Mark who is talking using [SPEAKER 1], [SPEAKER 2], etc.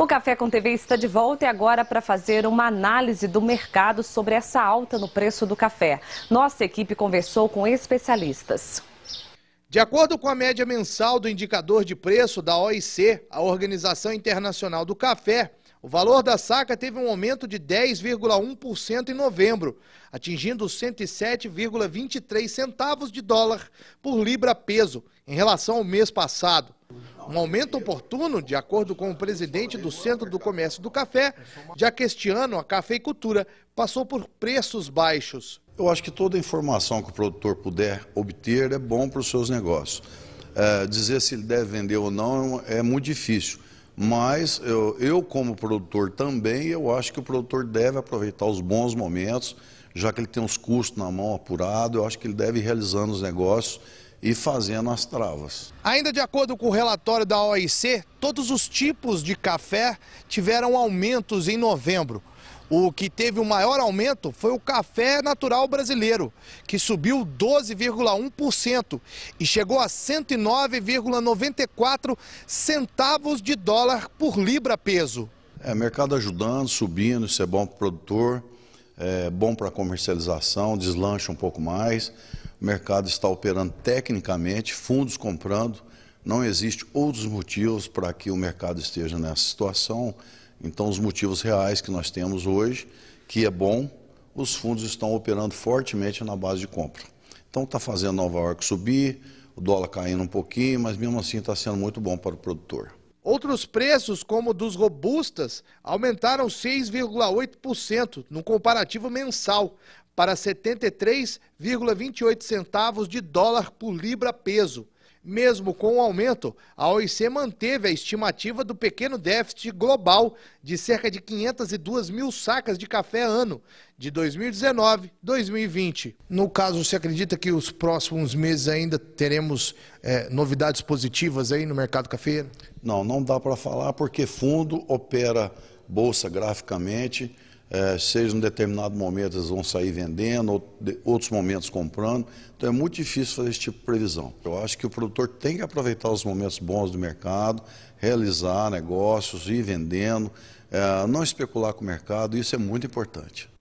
[SPEAKER 1] O Café com TV está de volta e agora para fazer uma análise do mercado sobre essa alta no preço do café. Nossa equipe conversou com especialistas. De acordo com a média mensal do indicador de preço da OIC, a Organização Internacional do Café, o valor da saca teve um aumento de 10,1% em novembro, atingindo 107,23 centavos de dólar por libra peso em relação ao mês passado. Um aumento oportuno, de acordo com o presidente do Centro do Comércio do Café, já que este ano a cafeicultura passou por preços baixos. Eu acho que toda
[SPEAKER 2] informação que o produtor puder obter é bom para os seus negócios. É, dizer se ele deve vender ou não é muito difícil. Mas eu, eu, como produtor também, eu acho que o produtor deve aproveitar os bons momentos, já que ele tem os custos na mão apurado, eu acho que ele deve ir realizando os negócios e fazendo as travas.
[SPEAKER 1] Ainda de acordo com o relatório da OIC, todos os tipos de café tiveram aumentos em novembro. O que teve o maior aumento foi o café natural brasileiro, que subiu 12,1% e chegou a 109,94 centavos de dólar por libra peso. É, mercado ajudando, subindo, isso é bom para o
[SPEAKER 2] produtor, é bom para a comercialização, deslancha um pouco mais. O mercado está operando tecnicamente, fundos comprando, não existe outros motivos para que o mercado esteja nessa situação. Então, os motivos reais que nós temos hoje, que é bom, os fundos estão operando fortemente na base de compra. Então, está fazendo Nova York subir, o dólar caindo um pouquinho, mas mesmo assim está sendo muito bom para o produtor.
[SPEAKER 1] Outros preços, como dos robustas, aumentaram 6,8% no comparativo mensal, para 73,28 centavos de dólar por libra peso. Mesmo com o aumento, a OIC manteve a estimativa do pequeno déficit global de cerca de 502 mil sacas de café ano de 2019 2020. No caso, você acredita que os próximos meses ainda teremos é, novidades positivas aí no mercado cafeiro? Não,
[SPEAKER 2] não dá para falar porque fundo opera bolsa graficamente é, seja em determinado momento eles vão sair vendendo, outros momentos comprando. Então é muito difícil fazer esse tipo de previsão. Eu acho que o produtor tem que aproveitar os momentos bons do mercado, realizar negócios, ir vendendo, é, não especular com o mercado, isso é muito importante.